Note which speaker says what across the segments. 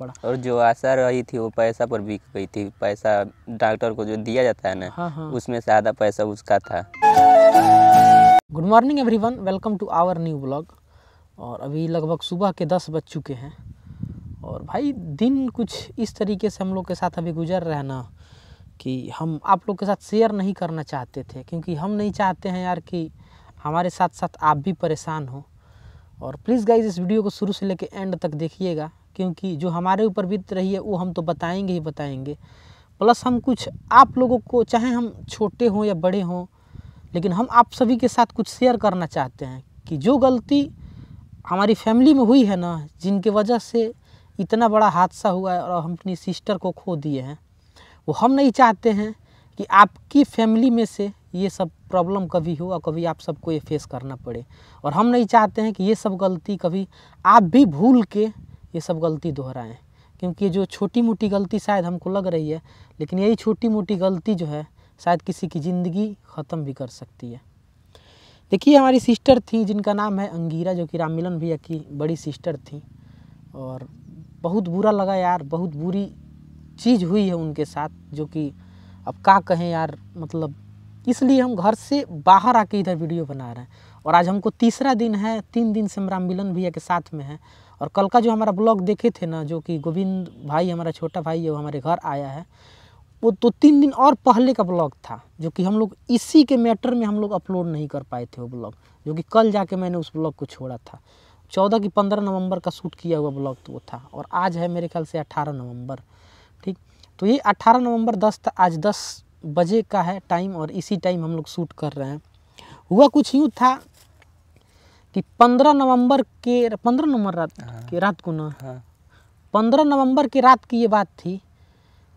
Speaker 1: पड़ा
Speaker 2: और जो आशा रही थी वो पैसा पर बिक गई थी पैसा डॉक्टर को जो दिया जाता है ना हाँ हाँ। उसमें से आधा पैसा उसका था
Speaker 1: good morning everyone welcome to our new blog और अभी लगभग सुबह के दस बज चुके हैं और भाई दिन कुछ इस तरीके से हम लोग के साथ अभी गुजर रहा ना कि हम आप लोग के साथ शेयर नहीं करना चाहते थे क्योंकि हम नहीं चाहते हैं यार कि हमारे साथ साथ आप भी परेशान हो और प्लीज़ गाइज इस वीडियो को शुरू से लेकर एंड तक देखिएगा क्योंकि जो हमारे ऊपर बीत रही है वो हम तो बताएंगे ही बताएंगे प्लस हम कुछ आप लोगों को चाहे हम छोटे हों या बड़े हों लेकिन हम आप सभी के साथ कुछ शेयर करना चाहते हैं कि जो गलती हमारी फैमिली में हुई है ना जिनके वजह से इतना बड़ा हादसा हुआ है और हम अपनी सिस्टर को खो दिए हैं वो हम नहीं चाहते हैं कि आपकी फैमिली में से ये सब प्रॉब्लम कभी हो और कभी आप सबको ये फेस करना पड़े और हम नहीं चाहते हैं कि ये सब गलती कभी आप भी भूल के ये सब गलती दोहराएं क्योंकि जो छोटी मोटी गलती शायद हमको लग रही है लेकिन यही छोटी मोटी गलती जो है शायद किसी की ज़िंदगी ख़त्म भी कर सकती है देखिए हमारी सिस्टर थी जिनका नाम है अंगीरा जो कि राम मिलन भैया की बड़ी सिस्टर थी और बहुत बुरा लगा यार बहुत बुरी चीज़ हुई है उनके साथ जो कि अब क्या कहें यार मतलब इसलिए हम घर से बाहर आके इधर वीडियो बना रहे हैं और आज हमको तीसरा दिन है तीन दिन से हम राम मिलन भैया के साथ में हैं और कल का जो हमारा ब्लॉग देखे थे ना जो कि गोविंद भाई हमारा छोटा भाई है वो हमारे घर आया है वो दो तो तीन दिन और पहले का ब्लॉग था जो कि हम लोग इसी के मैटर में हम लोग अपलोड नहीं कर पाए थे वो ब्लॉग जो कि कल जाके मैंने उस ब्लॉग को छोड़ा था चौदह की पंद्रह नवंबर का शूट किया हुआ ब्लॉग तो वो था और आज है मेरे ख्याल से अट्ठारह नवंबर ठीक तो ये अट्ठारह नवंबर दस था आज दस बजे का है टाइम और इसी टाइम हम लोग शूट कर रहे हैं हुआ कुछ यूँ था कि पंद्रह नवंबर के पंद्रह नवंबर रात हाँ। की रात को ना हाँ। पंद्रह नवंबर की रात की ये बात थी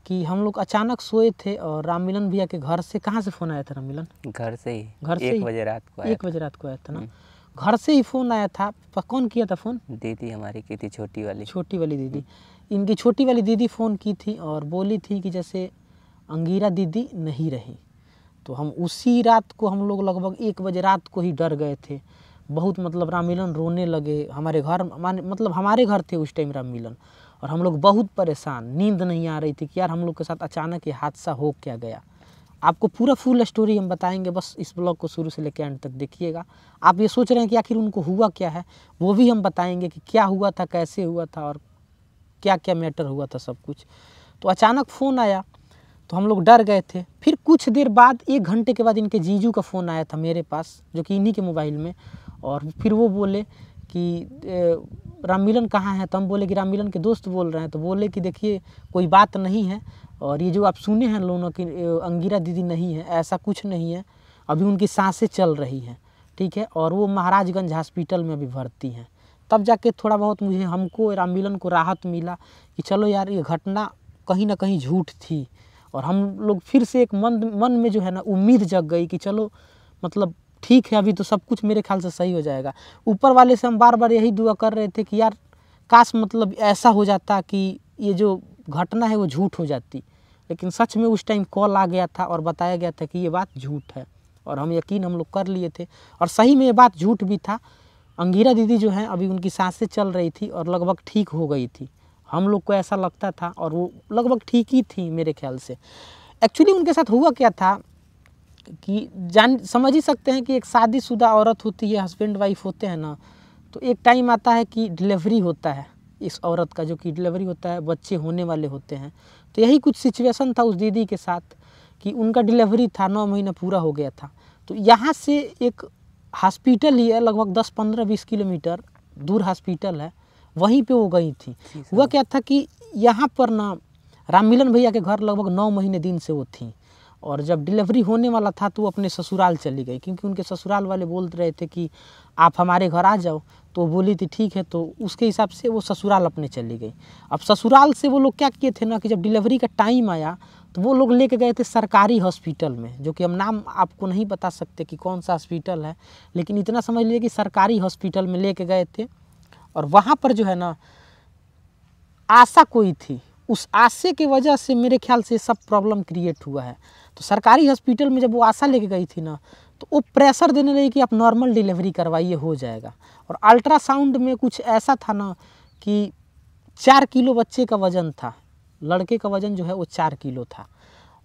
Speaker 1: कि हम लोग अचानक सोए थे और राम मिलन भैया के घर से कहाँ से फ़ोन आया था राम मिलन घर से ही घर से एक बजे
Speaker 2: रात को एक
Speaker 1: बजे रात को आया था ना हम्म। घर से ही फ़ोन आया था कौन किया था फ़ोन दीदी
Speaker 2: हमारी की थी छोटी वाली
Speaker 1: छोटी वाली दीदी हम्म। इनकी छोटी वाली दीदी फ़ोन की थी और बोली थी कि जैसे अंगीरा दीदी नहीं रही तो हम उसी रात को हम लोग लगभग एक बजे रात को ही डर गए थे बहुत मतलब राम मिलन रोने लगे हमारे घर मतलब हमारे घर थे उस टाइम राम मिलन और हम लोग बहुत परेशान नींद नहीं आ रही थी कि यार हम लोग के साथ अचानक ये हादसा हो क्या गया आपको पूरा फुल स्टोरी हम बताएंगे बस इस ब्लॉग को शुरू से लेकर एंड तक देखिएगा आप ये सोच रहे हैं कि आखिर उनको हुआ क्या है वो भी हम बताएंगे कि क्या हुआ था कैसे हुआ था और क्या क्या मैटर हुआ था सब कुछ तो अचानक फ़ोन आया तो हम लोग डर गए थे फिर कुछ देर बाद एक घंटे के बाद इनके जीजू का फ़ोन आया था मेरे पास जो कि इन्हीं के मोबाइल में और फिर वो बोले कि राम मिलन कहाँ है तो हम बोले कि राम मिलन के दोस्त बोल रहे हैं तो बोले कि देखिए कोई बात नहीं है और ये जो आप सुने हैं लोनों की अंगिरा दीदी नहीं है ऐसा कुछ नहीं है अभी उनकी सांसें चल रही हैं ठीक है और वो महाराजगंज हॉस्पिटल में भी भर्ती हैं तब जाके थोड़ा बहुत मुझे हमको राम मिलन को राहत मिला कि चलो यार ये घटना कहीं ना कहीं झूठ थी और हम लोग फिर से एक मन मन में जो है ना उम्मीद जग गई कि चलो मतलब ठीक है अभी तो सब कुछ मेरे ख्याल से सही हो जाएगा ऊपर वाले से हम बार बार यही दुआ कर रहे थे कि यार काश मतलब ऐसा हो जाता कि ये जो घटना है वो झूठ हो जाती लेकिन सच में उस टाइम कॉल आ गया था और बताया गया था कि ये बात झूठ है और हम यकीन हम लोग कर लिए थे और सही में ये बात झूठ भी था अंगीरा दीदी जो है अभी उनकी सांसें चल रही थी और लगभग ठीक हो गई थी हम लोग को ऐसा लगता था और वो लगभग ठीक ही थी मेरे ख्याल से एक्चुअली उनके साथ हुआ क्या था कि जान समझ ही सकते हैं कि एक शादीशुदा औरत होती है हस्बैंड वाइफ होते हैं ना तो एक टाइम आता है कि डिलीवरी होता है इस औरत का जो कि डिलीवरी होता है बच्चे होने वाले होते हैं तो यही कुछ सिचुएशन था उस दीदी के साथ कि उनका डिलीवरी था नौ महीना पूरा हो गया था तो यहाँ से एक हॉस्पिटल ही है लगभग दस पंद्रह बीस किलोमीटर दूर हॉस्पिटल है वहीं पे वो गई थी वह क्या था कि यहाँ पर ना राम मिलन भैया के घर लगभग नौ महीने दिन से वो थी और जब डिलीवरी होने वाला था तो वो अपने ससुराल चली गई क्योंकि उनके ससुराल वाले बोल रहे थे कि आप हमारे घर आ जाओ तो बोली थी ठीक है तो उसके हिसाब से वो ससुराल अपने चली गई अब ससुराल से वो लोग क्या किए थे ना कि जब डिलीवरी का टाइम आया तो वो लोग लेके गए थे सरकारी हॉस्पिटल में जो कि हम नाम आपको नहीं बता सकते कि कौन सा हॉस्पिटल है लेकिन इतना समझ लीजिए कि सरकारी हॉस्पिटल में लेके गए थे और वहाँ पर जो है ना आशा कोई थी उस आशे की वजह से मेरे ख्याल से सब प्रॉब्लम क्रिएट हुआ है तो सरकारी हॉस्पिटल में जब वो आशा लेके गई थी ना तो वो प्रेशर देने लगी कि आप नॉर्मल डिलीवरी करवाइए हो जाएगा और अल्ट्रासाउंड में कुछ ऐसा था ना कि चार किलो बच्चे का वज़न था लड़के का वज़न जो है वो चार किलो था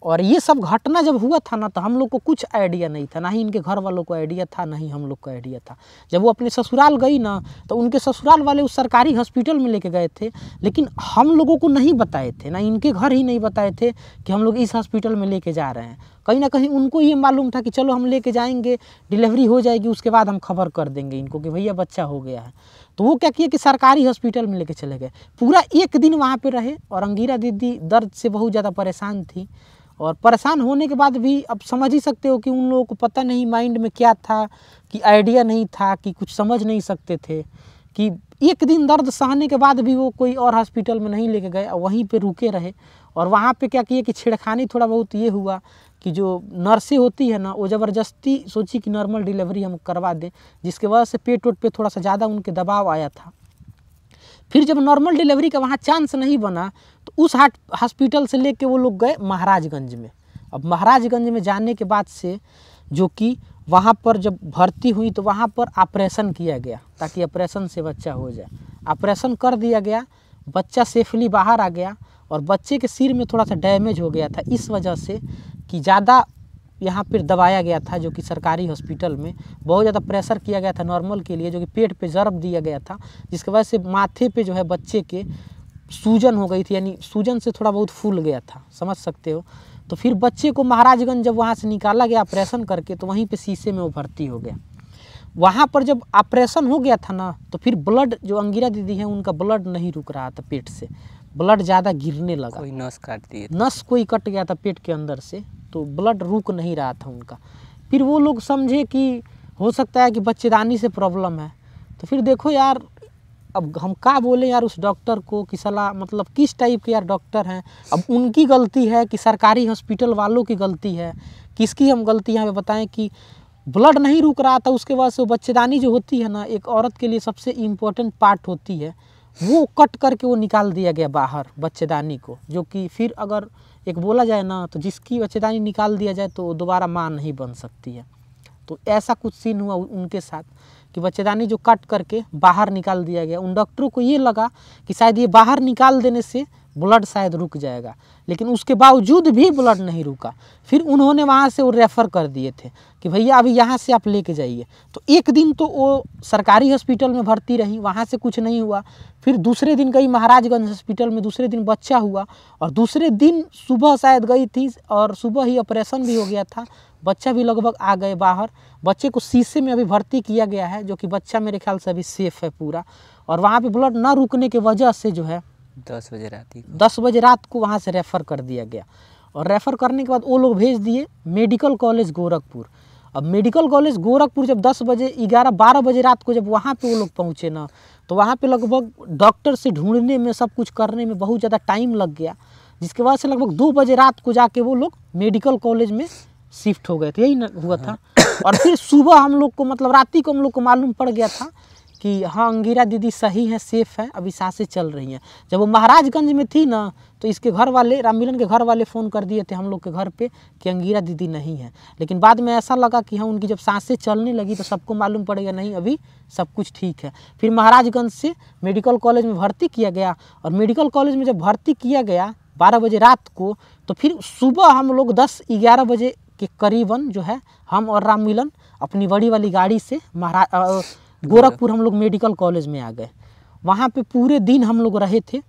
Speaker 1: और ये सब घटना जब हुआ था ना तो हम लोग को कुछ आइडिया नहीं था ना ही इनके घर वालों को आइडिया था ना ही हम लोग को आइडिया था जब वो अपने ससुराल गई ना तो उनके ससुराल वाले उस सरकारी हॉस्पिटल में लेके गए थे लेकिन हम लोगों को नहीं बताए थे ना इनके घर ही नहीं बताए थे कि हम लोग इस हॉस्पिटल में लेके जा रहे हैं कहीं ना कहीं उनको ये मालूम था कि चलो हम लेके जाएंगे डिलीवरी हो जाएगी उसके बाद हम खबर कर देंगे इनको कि भैया बच्चा हो गया है तो वो क्या किया कि सरकारी हॉस्पिटल में लेके चले गए पूरा एक दिन वहाँ पर रहे और अंगीरा दीदी दर्द से बहुत ज़्यादा परेशान थी और परेशान होने के बाद भी अब समझ ही सकते हो कि उन लोगों को पता नहीं माइंड में क्या था कि आइडिया नहीं था कि कुछ समझ नहीं सकते थे कि एक दिन दर्द सहने के बाद भी वो कोई और हॉस्पिटल में नहीं लेके गए और वहीं पे रुके रहे और वहाँ पे क्या किए कि छेड़खानी थोड़ा बहुत ये हुआ कि जो नर्सें होती है ना वो ज़बरदस्ती सोची कि नॉर्मल डिलीवरी हम करवा दें जिसके वजह से पेट वेट पे थोड़ा सा ज़्यादा उनके दबाव आया था फिर जब नॉर्मल डिलीवरी का वहाँ चांस नहीं बना तो उस हाट हॉस्पिटल से लेके वो लोग गए महाराजगंज में अब महाराजगंज में जाने के बाद से जो कि वहाँ पर जब भर्ती हुई तो वहाँ पर ऑपरेशन किया गया ताकि ऑपरेशन से बच्चा हो जाए ऑपरेशन कर दिया गया बच्चा सेफली बाहर आ गया और बच्चे के सिर में थोड़ा सा डैमेज हो गया था इस वजह से कि ज़्यादा यहाँ पर दबाया गया था जो कि सरकारी हॉस्पिटल में बहुत ज़्यादा प्रेशर किया गया था नॉर्मल के लिए जो कि पेट पे जरब दिया गया था जिसके वजह से माथे पे जो है बच्चे के सूजन हो गई थी यानी सूजन से थोड़ा बहुत फूल गया था समझ सकते हो तो फिर बच्चे को महाराजगंज जब वहाँ से निकाला गया ऑपरेशन करके तो वहीं पर शीशे में वो भर्ती हो गया वहाँ पर जब ऑपरेशन हो गया था ना तो फिर ब्लड जो अंगिरा दीदी है उनका ब्लड नहीं रुक रहा था पेट से ब्लड ज़्यादा गिरने लगा कोई नस काट दिए नस कोई कट गया था पेट के अंदर से तो ब्लड रुक नहीं रहा था उनका फिर वो लोग समझे कि हो सकता है कि बच्चेदानी से प्रॉब्लम है तो फिर देखो यार अब हम क्या बोले यार उस डॉक्टर को कि सलाह मतलब किस टाइप के यार डॉक्टर हैं अब उनकी गलती है कि सरकारी हॉस्पिटल वालों की गलती है किसकी हम गलती यहाँ पे बताएं कि ब्लड नहीं रुक रहा था उसके बाद से वो बच्चेदानी जो होती है ना एक औरत के लिए सबसे इम्पोर्टेंट पार्ट होती है वो कट करके वो निकाल दिया गया बाहर बच्चेदानी को जो कि फिर अगर एक बोला जाए ना तो जिसकी बच्चेदानी निकाल दिया जाए तो दोबारा माँ नहीं बन सकती है तो ऐसा कुछ सीन हुआ उनके साथ कि बच्चेदानी जो कट करके बाहर निकाल दिया गया उन डॉक्टरों को ये लगा कि शायद ये बाहर निकाल देने से ब्लड शायद रुक जाएगा लेकिन उसके बावजूद भी ब्लड नहीं रुका फिर उन्होंने वहाँ से वो रेफ़र कर दिए थे कि भैया अभी यहाँ से आप लेके जाइए तो एक दिन तो वो सरकारी हॉस्पिटल में भर्ती रही वहाँ से कुछ नहीं हुआ फिर दूसरे दिन गई महाराजगंज हॉस्पिटल में दूसरे दिन बच्चा हुआ और दूसरे दिन सुबह शायद गई थी और सुबह ही ऑपरेशन भी हो गया था बच्चा भी लगभग आ गए बाहर बच्चे को शीशे में अभी भर्ती किया गया है जो कि बच्चा मेरे ख्याल से अभी सेफ़ है पूरा और वहाँ पे ब्लड ना रुकने के वजह से जो है
Speaker 2: दस बजे रात
Speaker 1: दस बजे रात को वहाँ से रेफ़र कर दिया गया और रेफ़र करने के बाद वो लोग भेज दिए मेडिकल कॉलेज गोरखपुर अब मेडिकल कॉलेज गोरखपुर जब दस बजे ग्यारह बारह बजे रात को जब वहाँ पे वो लोग पहुँचे ना तो वहाँ पे लगभग डॉक्टर से ढूंढने में सब कुछ करने में बहुत ज़्यादा टाइम लग गया जिसके वजह से लगभग दो बजे रात को जाके वो लोग मेडिकल कॉलेज में शिफ्ट हो गए थे यही हुआ था हाँ। और फिर सुबह हम लोग को मतलब रात को हम लोग को मालूम पड़ गया था कि हाँ अंगीरा दीदी सही है सेफ़ है अभी सांसें चल रही हैं जब वो महाराजगंज में थी ना तो इसके घर वाले राम मिलन के घर वाले फ़ोन कर दिए थे हम लोग के घर पे कि अंगीरा दीदी नहीं है लेकिन बाद में ऐसा लगा कि हाँ उनकी जब सांसें चलने लगी तो सबको मालूम पड़ेगा नहीं अभी सब कुछ ठीक है फिर महाराजगंज से मेडिकल कॉलेज में भर्ती किया गया और मेडिकल कॉलेज में जब भर्ती किया गया बारह बजे रात को तो फिर सुबह हम लोग दस ग्यारह बजे के करीबन जो है हम और राम मिलन अपनी बड़ी वाली गाड़ी से महाराज गोरखपुर हम लोग मेडिकल कॉलेज में आ गए वहाँ पे पूरे दिन हम लोग रहे थे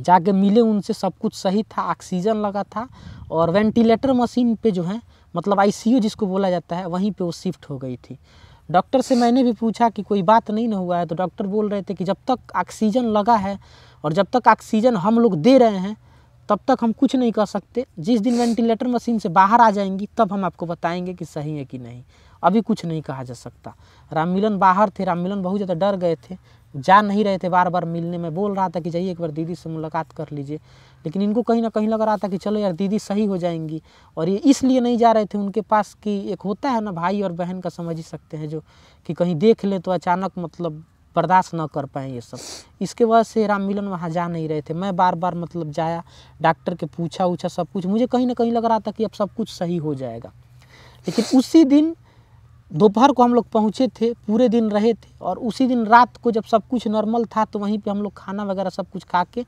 Speaker 1: जाके मिले उनसे सब कुछ सही था ऑक्सीजन लगा था और वेंटिलेटर मशीन पे जो है मतलब आईसीयू जिसको बोला जाता है वहीं पे वो शिफ्ट हो गई थी डॉक्टर से मैंने भी पूछा कि कोई बात नहीं ना हुआ है तो डॉक्टर बोल रहे थे कि जब तक ऑक्सीजन लगा है और जब तक ऑक्सीजन हम लोग दे रहे हैं तब तक हम कुछ नहीं कर सकते जिस दिन वेंटिलेटर मशीन से बाहर आ जाएंगी तब हम आपको बताएंगे कि सही है कि नहीं अभी कुछ नहीं कहा जा सकता राम मिलन बाहर थे राम मिलन बहुत ज़्यादा डर गए थे जा नहीं रहे थे बार बार मिलने में बोल रहा था कि जाइए एक बार दीदी से मुलाकात कर लीजिए लेकिन इनको कहीं ना कहीं लग रहा था कि चलो यार दीदी सही हो जाएंगी और ये इसलिए नहीं जा रहे थे उनके पास कि एक होता है ना भाई और बहन का समझ ही सकते हैं जो कि कहीं देख ले तो अचानक मतलब बर्दाश्त न कर पाए ये सब इसके वजह से राम मिलन वहाँ जा नहीं रहे थे मैं बार बार मतलब जाया डॉक्टर के पूछा उछा सब कुछ मुझे कहीं ना कहीं लग रहा था कि अब सब कुछ सही हो जाएगा लेकिन उसी दिन दोपहर को हम लोग पहुँचे थे पूरे दिन रहे थे और उसी दिन रात को जब सब कुछ नॉर्मल था तो वहीं पे हम लोग खाना वगैरह सब कुछ खा के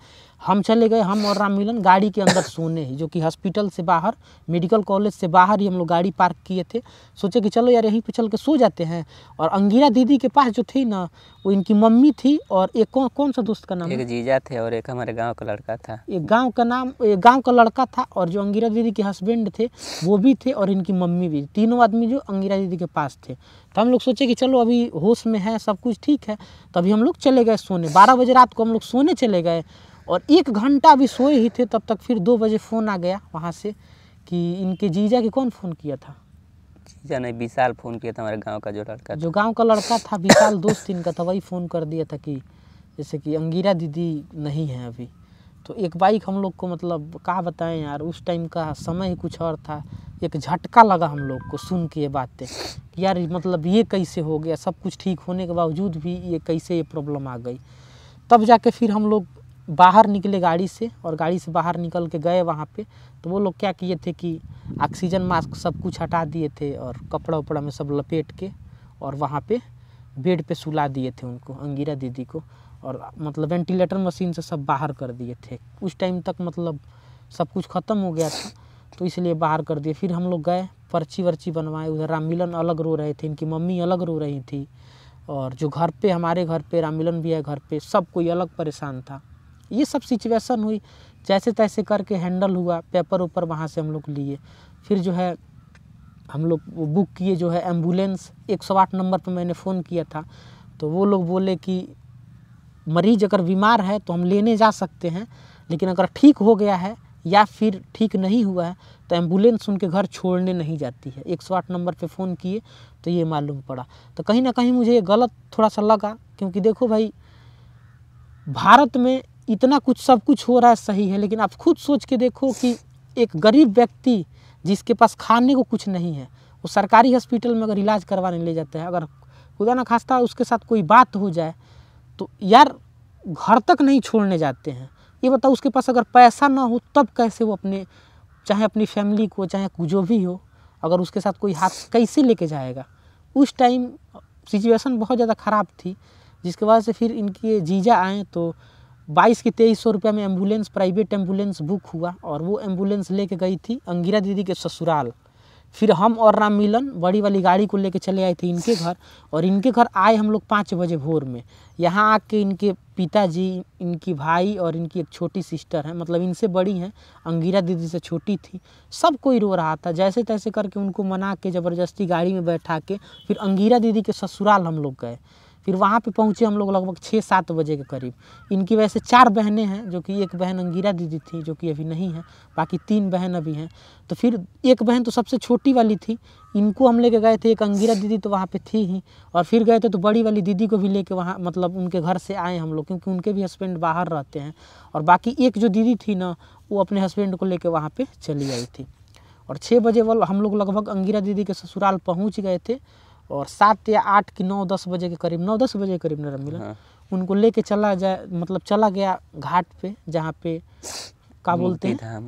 Speaker 1: हम चले गए हम और राम मिलन गाड़ी के अंदर सोने जो कि हॉस्पिटल से बाहर मेडिकल कॉलेज से बाहर ही हम लोग गाड़ी पार्क किए थे सोचे कि चलो यार यहीं पे चल के सो जाते हैं और अंगीरा दीदी के पास जो थी ना वो इनकी मम्मी थी और एक कौन कौन सा दोस्त का नाम एक
Speaker 2: जीजा थे और एक हमारे गाँव का लड़का था
Speaker 1: एक गाँव का नाम एक गाँव का लड़का था और जो अंगीरा दीदी के हस्बैंड थे वो भी थे और इनकी मम्मी भी तीनों आदमी जो अंगीरा दीदी के पास पास थे तो हम लोग सोचे कि चलो अभी होश में है सब कुछ ठीक है तो अभी हम लोग चले गए सोने बारह बजे रात को हम लोग सोने चले गए और एक घंटा अभी सोए ही थे तब तक फिर दो बजे फ़ोन आ गया वहाँ से कि इनके जीजा की कौन फ़ोन किया
Speaker 2: था जीजा ने विशाल फ़ोन किया था हमारे गाँव का जो लड़का जो गाँव का लड़का
Speaker 1: था विशाल दोस्त इनका था वही फ़ोन कर दिया था कि जैसे कि अंगीरा दीदी नहीं है अभी तो एक बाइक हम लोग को मतलब कहा बताएं यार उस टाइम का समय ही कुछ और था एक झटका लगा हम लोग को सुन के ये बातें यार मतलब ये कैसे हो गया सब कुछ ठीक होने के बावजूद भी ये कैसे ये प्रॉब्लम आ गई तब जाके फिर हम लोग बाहर निकले गाड़ी से और गाड़ी से बाहर निकल के गए वहाँ पे तो वो लोग क्या किए थे कि ऑक्सीजन मास्क सब कुछ हटा दिए थे और कपड़ा उपड़ा में सब लपेट के और वहाँ पे बेड पे सुला दिए थे उनको अंगीरा दीदी को और मतलब वेंटिलेटर मशीन से सब बाहर कर दिए थे उस टाइम तक मतलब सब कुछ ख़त्म हो गया था तो इसलिए बाहर कर दिए फिर हम लोग गए पर्ची वर्ची बनवाए उधर राम मिलन अलग रो रहे थे इनकी मम्मी अलग रो रही थी और जो घर पे हमारे घर पे राम मिलन भी है घर पे सब कोई अलग परेशान था ये सब सिचुएशन हुई जैसे तैसे करके हैंडल हुआ पेपर ऊपर वहाँ से हम लोग लिए फिर जो है हम लोग बुक किए जो है एम्बुलेंस एक नंबर पर मैंने फ़ोन किया था तो वो लोग बोले कि मरीज अगर बीमार है तो हम लेने जा सकते हैं लेकिन अगर ठीक हो गया है या फिर ठीक नहीं हुआ है तो एम्बुलेंस उनके घर छोड़ने नहीं जाती है एक सौ आठ नंबर पे फ़ोन किए तो ये मालूम पड़ा तो कहीं ना कहीं मुझे ये गलत थोड़ा सा लगा क्योंकि देखो भाई भारत में इतना कुछ सब कुछ हो रहा है सही है लेकिन आप खुद सोच के देखो कि एक गरीब व्यक्ति जिसके पास खाने को कुछ नहीं है वो सरकारी हॉस्पिटल में अगर इलाज करवाने ले जाता है अगर खुदा ना खास्ता उसके साथ कोई बात हो जाए तो यार घर तक नहीं छोड़ने जाते हैं ये बताओ उसके पास अगर पैसा ना हो तब कैसे वो अपने चाहे अपनी फैमिली को चाहे जो भी हो अगर उसके साथ कोई हाथ कैसे लेके जाएगा उस टाइम सिचुएशन बहुत ज़्यादा ख़राब थी जिसके वजह से फिर इनके जीजा आए तो बाईस के तेईस सौ रुपये में एम्बुलेंस प्राइवेट एम्बुलेंस बुक हुआ और वो एम्बुलेंस लेके गई थी अंगिरा दीदी के ससुराल फिर हम और राम मिलन बड़ी वाली गाड़ी को लेके चले आए थे इनके घर और इनके घर आए हम लोग पाँच बजे भोर में यहाँ आके इनके पिताजी इनकी भाई और इनकी एक छोटी सिस्टर है मतलब इनसे बड़ी हैं अंगीरा दीदी से छोटी थी सब कोई रो रहा था जैसे तैसे करके उनको मना के ज़बरदस्ती गाड़ी में बैठा के फिर अंगीरा दीदी के ससुराल हम लोग गए फिर वहाँ पे पहुँचे हम लोग लगभग छः सात बजे के करीब इनकी वजह से चार बहनें हैं जो कि एक बहन अंगीरा दीदी थी जो कि अभी नहीं है बाकी तीन बहन अभी हैं तो फिर एक बहन तो सबसे छोटी वाली थी इनको हम लेके गए थे एक अंगीरा दीदी तो वहाँ पे थी ही और फिर गए थे तो बड़ी वाली दीदी को भी लेके वहाँ मतलब उनके घर से आए हम लोग क्योंकि उनके भी हस्बैंड बाहर रहते हैं और बाकी एक जो दीदी थी ना वो अपने हस्बैंड को लेके वहाँ पे चली आई थी और छः बजे वो हम लोग लगभग अंगीरा दीदी के ससुराल पहुँच गए थे और सात या आठ की नौ दस बजे के करीब नौ दस बजे के करीब नरम मिला हाँ। उनको लेके चला जाए मतलब चला गया घाट पे जहाँ पे का बोलते हैं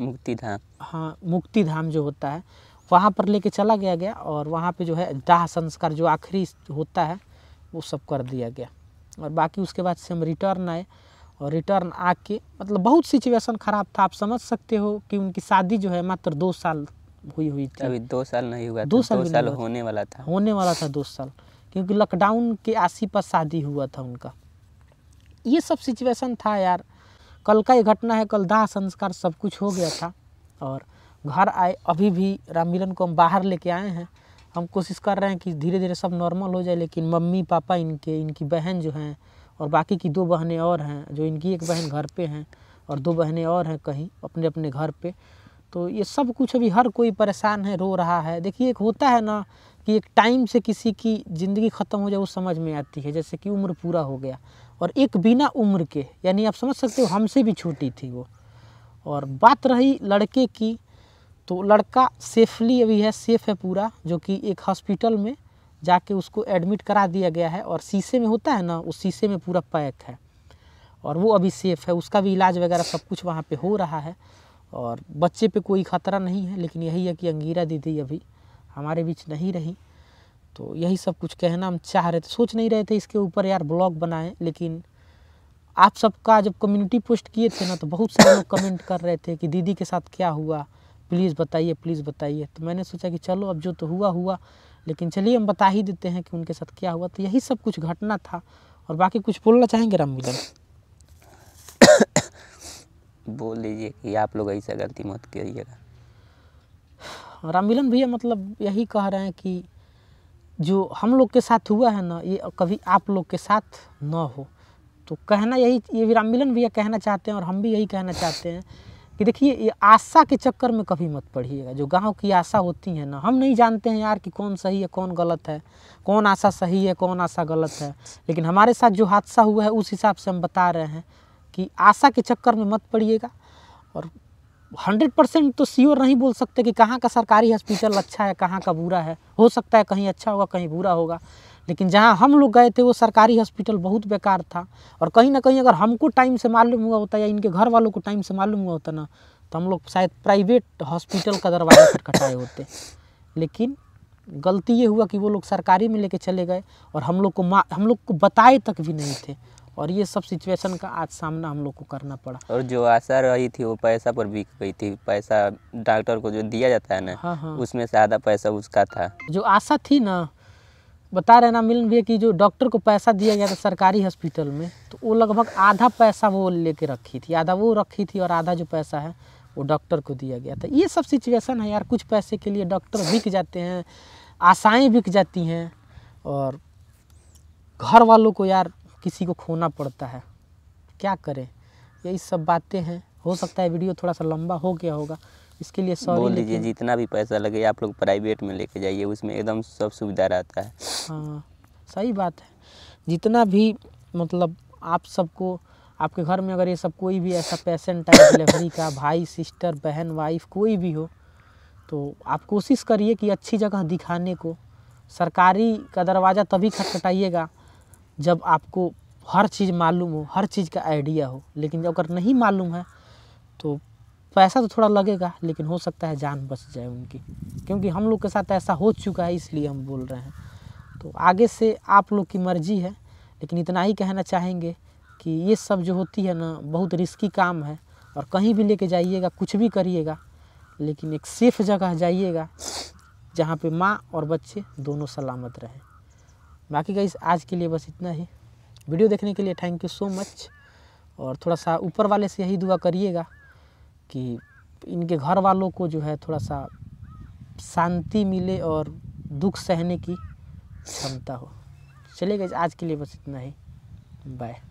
Speaker 1: मुक्ति धाम हाँ मुक्ति धाम जो होता है वहाँ पर लेके चला गया गया और वहाँ पे जो है दाह संस्कार जो आखिरी होता है वो सब कर दिया गया और बाकी उसके बाद से हम रिटर्न आए और रिटर्न आके मतलब बहुत सिचुएशन ख़राब था आप समझ सकते हो कि उनकी शादी जो है मात्र दो साल हुई हुई
Speaker 2: थी अभी दो साल नहीं हुआ दो तो साल, दो साल होने वाला था
Speaker 1: होने वाला था दो साल क्योंकि लॉकडाउन के आसी पर शादी हुआ था उनका ये सब सिचुएशन था यार कल का ये घटना है कल दाह संस्कार सब कुछ हो गया था और घर आए अभी भी राम को हम बाहर लेके आए हैं हम कोशिश कर रहे हैं कि धीरे धीरे सब नॉर्मल हो जाए लेकिन मम्मी पापा इनके इनकी बहन जो हैं और बाकी की दो बहनें और हैं जो इनकी एक बहन घर पे हैं और दो बहनें और हैं कहीं अपने अपने घर पे तो ये सब कुछ अभी हर कोई परेशान है रो रहा है देखिए एक होता है ना कि एक टाइम से किसी की ज़िंदगी ख़त्म हो जाए वो समझ में आती है जैसे कि उम्र पूरा हो गया और एक बिना उम्र के यानी आप समझ सकते हो हमसे भी छोटी थी वो और बात रही लड़के की तो लड़का सेफली अभी है सेफ़ है पूरा जो कि एक हॉस्पिटल में जाके उसको एडमिट करा दिया गया है और शीशे में होता है ना उस शीशे में पूरा पैक है और वो अभी सेफ़ है उसका भी इलाज वगैरह सब कुछ वहाँ पे हो रहा है और बच्चे पे कोई ख़तरा नहीं है लेकिन यही है कि अंगीरा दीदी अभी हमारे बीच नहीं रही तो यही सब कुछ कहना हम चाह रहे थे सोच नहीं रहे थे इसके ऊपर यार ब्लॉग बनाएं लेकिन आप सबका जब कम्युनिटी पोस्ट किए थे ना तो बहुत सारे लोग कमेंट कर रहे थे कि दीदी के साथ क्या हुआ प्लीज़ बताइए प्लीज़ बताइए तो मैंने सोचा कि चलो अब जो तो हुआ हुआ लेकिन चलिए हम बता ही देते हैं कि उनके साथ क्या हुआ तो यही सब कुछ घटना था और बाकी कुछ बोलना चाहेंगे राम मिलन
Speaker 2: बोल दीजिए कि आप लोग ऐसा गलती मत करिएगा
Speaker 1: मिलन भैया मतलब यही कह रहे हैं कि जो हम लोग के साथ हुआ है ना ये कभी आप लोग के साथ ना हो तो कहना यही ये भी मिलन भैया कहना चाहते हैं और हम भी यही कहना चाहते हैं कि देखिए ये आशा के चक्कर में कभी मत पढ़िएगा जो गांव की आशा होती है ना हम नहीं जानते हैं यार कि कौन सही है कौन गलत है कौन आशा सही है कौन आशा गलत है लेकिन हमारे साथ जो हादसा हुआ है उस हिसाब से हम बता रहे हैं कि आशा के चक्कर में मत पड़िएगा और हंड्रेड परसेंट तो सियोर नहीं बोल सकते कि कहाँ का सरकारी हॉस्पिटल अच्छा है कहाँ का बुरा है हो सकता है कहीं अच्छा होगा कहीं बुरा होगा लेकिन जहाँ हम लोग गए थे वो सरकारी हॉस्पिटल बहुत बेकार था और कहीं ना कहीं अगर हमको टाइम से मालूम हुआ होता या इनके घर वालों को टाइम से मालूम हुआ होता ना तो हम लोग शायद प्राइवेट हॉस्पिटल का दरवाज़ा खटखटाए होते लेकिन गलती ये हुआ कि वो लोग सरकारी में लेके चले गए और हम लोग को हम लोग को बताए तक भी नहीं थे और ये सब सिचुएशन का आज सामना हम लोग को करना पड़ा
Speaker 2: और जो आशा रही थी वो पैसा पर बिक गई थी पैसा डॉक्टर को जो दिया जाता है ना हाँ हाँ उसमें से आधा पैसा उसका था
Speaker 1: जो आशा थी ना बता रहे ना मिलन भैया कि जो डॉक्टर को पैसा दिया गया था सरकारी हॉस्पिटल में तो वो लगभग आधा पैसा वो लेके रखी थी आधा वो रखी थी और आधा जो पैसा है वो डॉक्टर को दिया गया था ये सब सिचुएशन है यार कुछ पैसे के लिए डॉक्टर बिक जाते हैं आशाएं बिक जाती हैं और घर वालों को यार किसी को खोना पड़ता है क्या करें यही सब बातें हैं हो सकता है वीडियो थोड़ा सा लंबा हो गया होगा इसके लिए सॉरी बोल लीजिए
Speaker 2: जितना भी पैसा लगे आप लोग प्राइवेट में लेके जाइए उसमें एकदम सब सुविधा रहता है
Speaker 1: हाँ सही बात है जितना भी मतलब आप सबको आपके घर में अगर ये सब कोई भी ऐसा पेशेंट है डिलीवरी का भाई सिस्टर बहन वाइफ कोई भी हो तो आप कोशिश करिए कि अच्छी जगह दिखाने को सरकारी का दरवाज़ा तभी खटखटाइएगा जब आपको हर चीज़ मालूम हो हर चीज़ का आइडिया हो लेकिन अगर नहीं मालूम है तो पैसा तो थोड़ा लगेगा लेकिन हो सकता है जान बच जाए उनकी क्योंकि हम लोग के साथ ऐसा हो चुका है इसलिए हम बोल रहे हैं तो आगे से आप लोग की मर्जी है लेकिन इतना ही कहना चाहेंगे कि ये सब जो होती है ना बहुत रिस्की काम है और कहीं भी लेके जाइएगा कुछ भी करिएगा लेकिन एक सेफ़ जगह जाइएगा जहाँ पे माँ और बच्चे दोनों सलामत रहें बाकी गाइस आज के लिए बस इतना ही वीडियो देखने के लिए थैंक यू सो मच और थोड़ा सा ऊपर वाले से यही दुआ करिएगा कि इनके घर वालों को जो है थोड़ा सा शांति मिले और दुख सहने की क्षमता हो चलिए गाइस आज के लिए बस इतना ही बाय